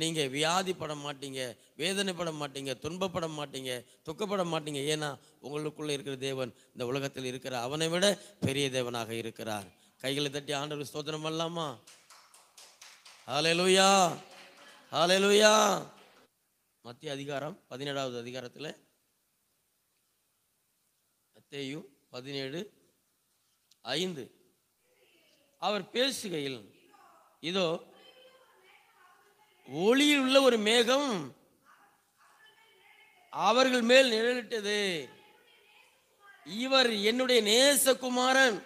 நீங்கள் வியாதிப்பட மாட்டீங்க வேதனைப்பட மாட்டீங்க துன்பப்பட மாட்டீங்க துக்கப்பட மாட்டீங்க ஏன்னா உங்களுக்குள்ளே இருக்கிற தேவன் இந்த உலகத்தில் இருக்கிற அவனை விட பெரிய தேவனாக இருக்கிறார் கைகளை தட்டி ஆண்டவர் ஸ்தோத்திரம் பண்ணலாமா ஹாலே லூயா மத்திய அதிகாரம் பதினேழாவது அதிகாரத்தில் மத்தேயு பதினேழு ஐந்து அவர் பேசுகையில் இதோ ஒளியில் உள்ள ஒரு மேகம் அவர்கள் மேல் நிழலிட்டது இவர் என்னுடைய நேசகுமாரன்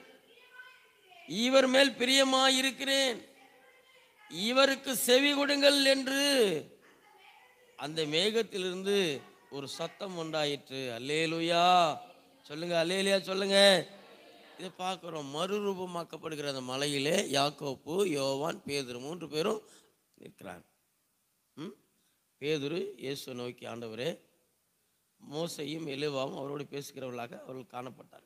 இவர் மேல் பிரியமாயிருக்கிறேன் இவருக்கு செவி கொடுங்கள் என்று அந்த மேகத்திலிருந்து ஒரு சத்தம் உண்டாயிற்று அல்லேலுயா சொல்லுங்க அல்லேலுயா சொல்லுங்க இதை பார்க்குறோம் மறுரூபமாக்கப்படுகிற அந்த மலையிலே யாக்கோப்பு யோவான் பேதர் மூன்று பேரும் நிற்கிறான் ம் பேதுரு இயேசு நோக்கி ஆண்டவரே மோசையும் எலுவாவும் அவரோடு பேசுகிறவர்களாக அவர்கள் காணப்பட்டார்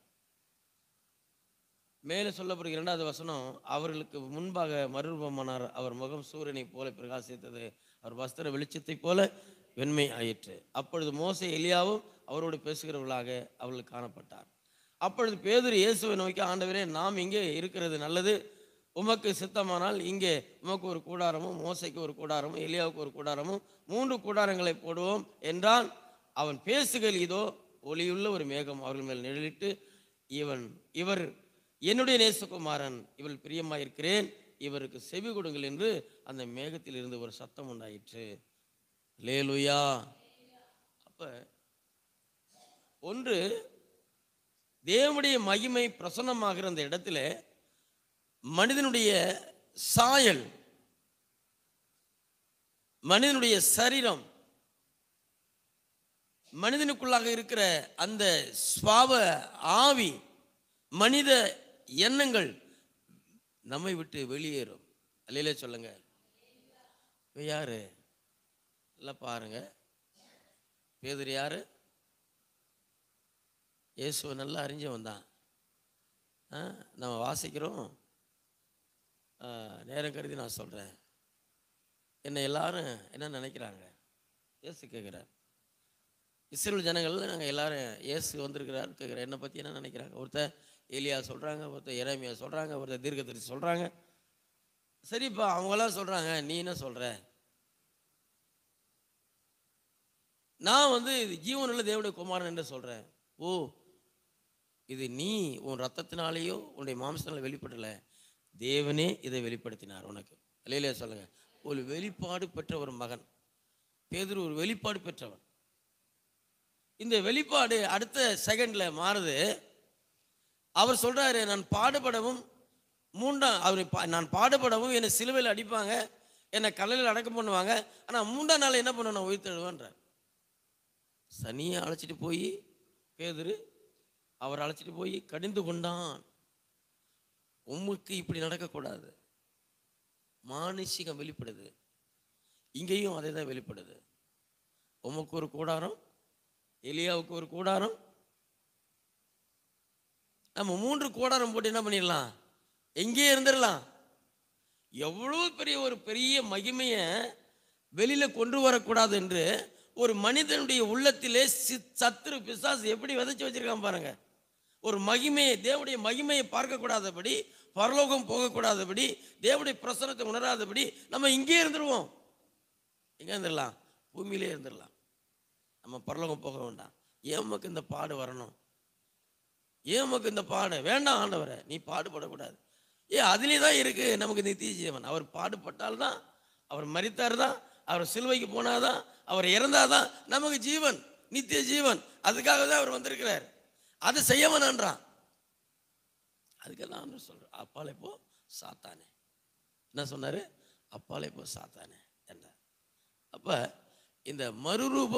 மேலே சொல்லப்படுகிற இரண்டாவது வசனம் அவர்களுக்கு முன்பாக மறுரூபமானார் அவர் முகம் சூரியனை போல பிரகாசித்தது அவர் வஸ்திர வெளிச்சத்தை போல வெண்மை ஆயிற்று அப்பொழுது மோசை எலியாவும் அவரோடு பேசுகிறவர்களாக அவர்கள் காணப்பட்டார் அப்பொழுது பேதுரு இயேசுவை நோக்கி ஆண்டவரே நாம் இங்கே இருக்கிறது நல்லது உமக்கு சித்தமானால் இங்கே உமக்கு ஒரு கூடாரமும் மோசைக்கு ஒரு கூடாரமும் எலியாவுக்கு ஒரு கூடாரமும் மூன்று கூடாரங்களை போடுவோம் என்றான் அவன் பேசுகள் இதோ ஒளியுள்ள ஒரு மேகம் அவர்கள் மேல் நிழலிட்டு இவன் இவர் என்னுடைய நேசகுமாரன் இவள் பிரியமாயிருக்கிறேன் இவருக்கு செவி கொடுங்கள் என்று அந்த மேகத்தில் இருந்து ஒரு சத்தம் உண்டாயிற்று லேலுயா அப்ப ஒன்று தேவனுடைய மகிமை பிரசன்னமாகிற அந்த இடத்துல மனிதனுடைய சாயல் மனிதனுடைய சரீரம் மனிதனுக்குள்ளாக இருக்கிற அந்த சுவாவ ஆவி மனித எண்ணங்கள் நம்மை விட்டு வெளியேறும் அல்லையிலே சொல்லுங்க யாரு எல்லாம் பாருங்க பேதர் யாரு இயேசுவை நல்லா அறிஞ்சவன் தான் நம்ம வாசிக்கிறோம் நேரம் கருதி நான் சொல்கிறேன் என்னை எல்லாரும் என்ன நினைக்கிறாங்க இயேசு கேட்குறார் இஸ்ரேல் ஜனங்களில் நாங்கள் எல்லாரும் இயேசு வந்திருக்கிறாரு கேட்குறேன் என்னை பற்றி என்ன நினைக்கிறாங்க ஒருத்தர் எலியா சொல்கிறாங்க ஒருத்தர் இறைமையா சொல்கிறாங்க ஒருத்தர் தீர்க்கதரிசி சொல்கிறாங்க சரிப்பா அவங்களாம் சொல்கிறாங்க நீ என்ன சொல்கிற நான் வந்து இது ஜீவனுள்ள தேவனுடைய குமாரன் என்று சொல்கிறேன் ஓ இது நீ உன் ரத்தத்தினாலேயோ உன்னுடைய மாம்சத்தினால வெளிப்படலை தேவனே இதை வெளிப்படுத்தினார் உனக்கு இல்லையிலே சொல்லுங்க ஒரு வெளிப்பாடு பெற்ற ஒரு மகன் பேதர் ஒரு வெளிப்பாடு பெற்றவன் இந்த வெளிப்பாடு அடுத்த செகண்ட்ல மாறுது அவர் சொல்றாரு நான் பாடுபடவும் மூன்றாம் அவர் நான் பாடுபடவும் என்னை சிலுவையில் அடிப்பாங்க என்னை கலையில் அடக்கம் பண்ணுவாங்க ஆனால் மூன்றாம் நாள் என்ன பண்ண நான் உயிர்த்தெழுவேன்றார் சனியை அழைச்சிட்டு போய் பேதரு அவர் அழைச்சிட்டு போய் கடிந்து கொண்டான் உமக்கு இப்படி நடக்கக்கூடாது மானுஷிகம் வெளிப்படுது இங்கேயும் அதே தான் வெளிப்படுது உமக்கு ஒரு கூடாரம் எலியாவுக்கு ஒரு கூடாரம் நம்ம மூன்று கூடாரம் போட்டு என்ன பண்ணிடலாம் எங்கேயே இருந்துடலாம் எவ்வளோ பெரிய ஒரு பெரிய மகிமையை வெளியில் கொண்டு வரக்கூடாது என்று ஒரு மனிதனுடைய உள்ளத்திலே சி சத்துரு பிசாசு எப்படி விதைச்சி வச்சுருக்கான் பாருங்க ஒரு மகிமையை தேவனுடைய மகிமையை பார்க்கக்கூடாதபடி பரலோகம் போகக்கூடாதபடி தேவனுடைய பிரசனத்தை உணராதபடி நம்ம இங்கே இருந்துருவோம் எங்கே இருந்துடலாம் பூமியிலே இருந்துடலாம் நம்ம பரலோகம் போக வேண்டாம் ஏமக்கு இந்த பாடு வரணும் ஏமக்கு இந்த பாடு வேண்டாம் ஆண்டவரை நீ பாடுபடக்கூடாது ஏ அதுலேயே தான் இருக்குது நமக்கு நித்திய ஜீவன் அவர் பாடுபட்டால் தான் அவர் மறித்தார் தான் அவர் சிலுவைக்கு போனாதான் அவர் இறந்தாதான் நமக்கு ஜீவன் நித்திய ஜீவன் அதுக்காக தான் அவர் வந்திருக்கிறார் அதை என்றான் அதுக்கெல்லாம் அவர் சொல்கிறார் அப்பாலே போ சாத்தானே என்ன சொன்னார் அப்பாலே போ சாத்தானே என்ன அப்போ இந்த மறுரூபம்